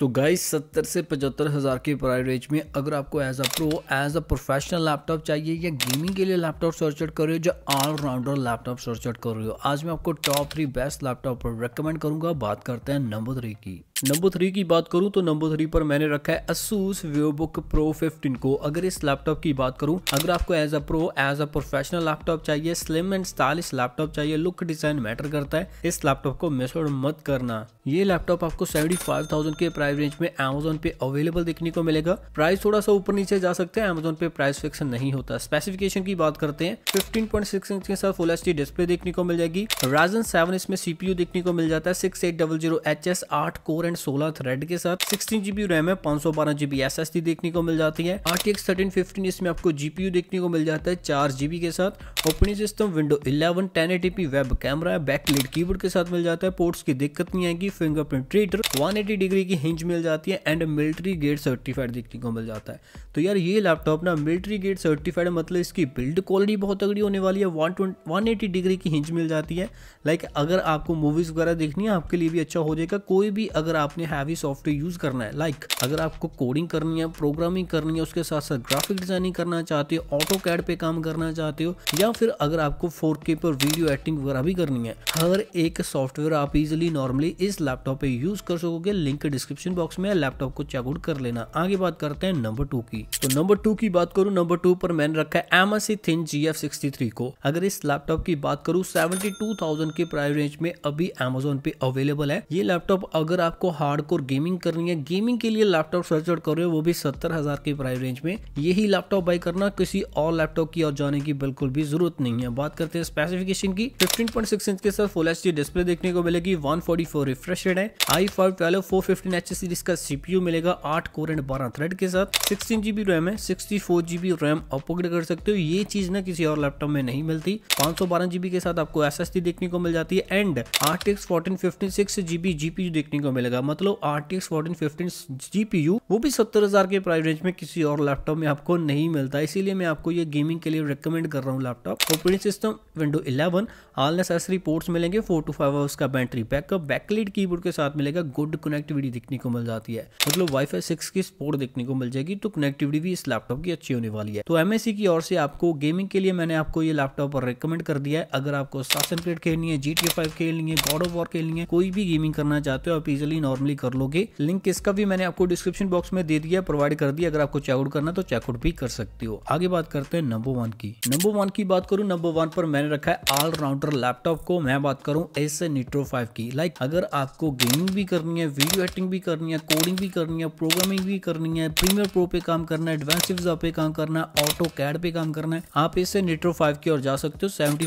तो गाइस सत्तर से पचहत्तर हज़ार की प्राइस रेंज में अगर आपको as a pro as a professional laptop चाहिए या गेमिंग के लिए लैपटॉप सर्च आउट कर रहे हो जो ऑलराउंडर लैपटॉप सर्च आउट कर रहे हो आज मैं आपको टॉप थ्री बेस्ट लैपटॉप पर रेकमेंड करूंगा बात करते हैं नंबर थ्री की नंबर थ्री की बात करूं तो नंबर थ्री पर मैंने रखा है असूस व्यूबुक प्रो फिफ्टीन को अगर इस लैपटॉप की बात करूं अगर आपको as a pro as a professional laptop चाहिए स्लिम एंड स्टाइलिश लैपटॉप चाहिए लुक डिजाइन मैटर करता है इस लैपटॉप को मिस मत करना ये लैपटॉप आपको सेवेंटी फाइव थाउजेंड के प्राइस रेंज में एमेजोन पे अवेलेबल देखने को मिलेगा प्राइस थोड़ा सा ऊपर नीचे जा सकते हैं एमेजोन पे प्राइस फिक्सन नहीं होता स्पेसिफिकेशन की बात करते हैं 15.6 इंच के साथ फुल एच डिस्प्ले देखने को मिल जाएगी राजन सेवन इसमें सीपीयू देखने को मिल जाता है six eight double zero H S आठ कोर एंड सोलह थ्रेड के साथ सिक्सटीन जीबी रैम है पांच सौ बारह जीबी एस एस डी देखने को मिल जाती है R T X thirteen fifteen इसमें आपको जीपीयू देखने को मिल जाता है चार जीबी के साथ opening system window eleven ten eighty p web camera backlit keyboard के साथ मिल जाता है पोर्ट्स की दिक्कत नहीं आएगी फिंगरप्रिंट रीडर 180 डिग्री की इंच मिल जाती है एंड मिलिट्री गेट सर्टिफाइड देखने को मिल जाता है तो यार ये लैपटॉप ना मिलिट्री गेट सर्टिफाइड मतलब इसकी बिल्ड क्वालिटी बहुत तगड़ी होने वाली है वन वन एटी डिग्री की हिंज मिल जाती है लाइक अगर आपको मूवीज़ वगैरह देखनी है आपके लिए भी अच्छा हो जाएगा कोई भी अगर आपने हैवी सॉफ्टवेयर यूज़ करना है लाइक अगर आपको कोडिंग करनी है प्रोग्रामिंग करनी है उसके साथ साथ ग्राफिक डिज़ाइनिंग करना चाहते हो ऑटो कैड पे काम करना चाहते हो या फिर अगर आपको फोर पर वीडियो एडिटिंग वगैरह भी करनी है हर एक सॉफ्टवेयर आप इजिली नॉर्मली इस लैपटॉप पे यूज़ कर सकोगे लिंक डिस्क्रिप्शन डिस्क्रिप्शन बॉक्स में लैपटॉप को चेकआउट कर लेना आगे बात करते हैं नंबर टू की तो नंबर टू की बात करूँ नंबर टू पर मैंने रखा है M S thin G F sixty three को अगर इस लैपटॉप की बात करूँ सेवेंटी टू थाउजेंड के प्राइस रेंज में अभी एमेजोन पे अवेलेबल है ये लैपटॉप अगर आपको हार्ड कोर गेमिंग करनी है गेमिंग के लिए लैपटॉप सर्च कर रहे हो वो भी सत्तर हजार के प्राइस रेंज में यही लैपटॉप बाई करना किसी और लैपटॉप की और जाने की बिल्कुल भी जरूरत नहीं है बात करते हैं स्पेसिफिकेशन की फिफ्टीन पॉइंट सिक्स इंच के साथ फुल एच डिस्प्ले देखने को मिलेगी one forty four refresh rate है I five twelve four fifteen H series का सीपीयू मिलेगा आठ कोर एंड बारह थ्रेड के साथ सिक्सटीन जीबी रैम है sixty four GB RAM upgrade कर सकते हो ये चीज ना किसी और लैपटॉप में नहीं मिलती पांच सौ बारह जीबी के साथ आपको एस एस देखने को मिल जाती है and R T X fourteen fifteen six GB GPU देखने को मिलेगा मतलब R T X fourteen fifteen GPU वो भी सत्तर हजार के प्राइस रेंज में किसी और लैपटॉप में आपको नहीं मिलता इसीलिए मैं आपको ये गेमिंग के लिए रिकमेंड कर रहा हूँ laptop operating system window eleven all necessary ports मिलेंगे फोर टू फाइव आवर्स का बैटरी बैकअप बैकलीड कीबोर्ड के साथ मिलेगा गुड कनेक्टिविटी देखने को को मिल जाती है मतलब वाई फाई सिक्स की स्पोर्ट देखने को मिल जाएगी तो कनेक्टिविटी भी इस लैपटॉप की अच्छी होने वाली है तो एम की ओर से आपको गेमिंग के लिए मैंने आपको ये लैपटॉप रिकमेंड कर दिया है अगर आपको सासन क्रेड खेलनी है जी फाइव खेलनी है गॉड ऑफ वॉर खेलनी है कोई भी गेमिंग करना चाहते हो आप इजिली नॉर्मली कर लोगे लिंक इसका भी मैंने आपको डिस्क्रिप्शन बॉक्स में दे दिया प्रोवाइड कर दिया अगर आपको चेकआउट करना तो चेकआउट भी कर सकते हो आगे बात करते हैं नंबर वन की नंबर वन की बात करूँ नंबर वन पर मैंने रखा है ऑलराउंडर लैपटॉप को मैं बात करूँ एस नीट्रो फाइव की लाइक अगर आपको गेमिंग भी करनी है वीडियो एडिटिंग भी कर करनी है कोडिंग भी करनी है प्रोग्रामिंग भी करनी है प्रीमियर प्रो पे काम करना है एडवांस पे काम करना है ऑटो कैड पे काम करना है आप इसे निट्रो फाइव की ओर जा सकते हो सेवेंटी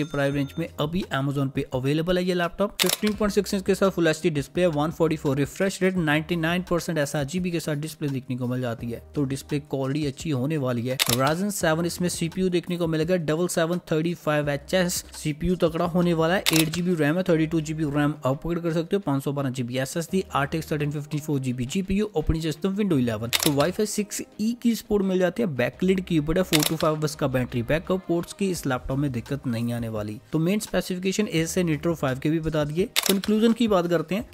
के प्राइस रेंज में अभी अमेजोन पे अवेलेबल है ये laptop fifteen point six inch के साथ फुल एच डिस्प्ले है one forty four refresh rate ninety nine percent S R G के साथ डिस्प्ले देखने को मिल जाती है तो डिस्प्ले क्वालिटी अच्छी होने वाली है राजन सेवन इसमें सीपीयू देखने को मिलेगा double seven thirty five H S CPU तकड़ा होने वाला है एट जीबी रैम है thirty two GB RAM upgrade कर सकते हो पांच सौ बारह जीबी एस एस डी आठ एक तो e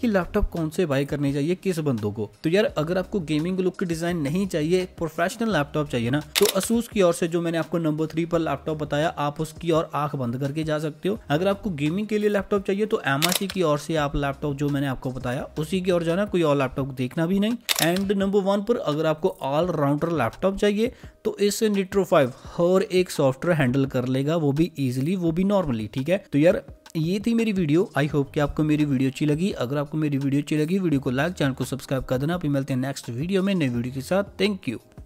लैपटॉप तो कौन से बाय करने चाहिए किस बंदों को तो यार अगर आपको गेमिंग लुक डिजाइन नहीं चाहिए प्रोफेशनल लैपटॉप चाहिए ना तो असूस की ओर से जो मैंने आपको नंबर थ्री पर लैपटॉप बताया आप उसकी और आंख बंद करके जा सकते हो अगर आपको गेमिंग के लिए लैपटॉप चाहिए तो एम की ओर से आप लैपटॉप जो मैंने आपको बताया उसी की ओर जाना कोई ऑल लैपटॉप देखना भी नहीं एंड नंबर वन पर अगर आपको ऑल राउंडर लैपटॉप चाहिए तो इस निट्रो फाइव हर एक सॉफ्टवेयर हैंडल कर लेगा वो भी ईजिली वो भी नॉर्मली ठीक है तो यार ये थी मेरी वीडियो आई होप कि आपको मेरी वीडियो अच्छी लगी अगर आपको मेरी वीडियो अच्छी लगी वीडियो को लाइक चैनल को सब्सक्राइब कर देना फिर मिलते हैं नेक्स्ट वीडियो में नई वीडियो के साथ थैंक यू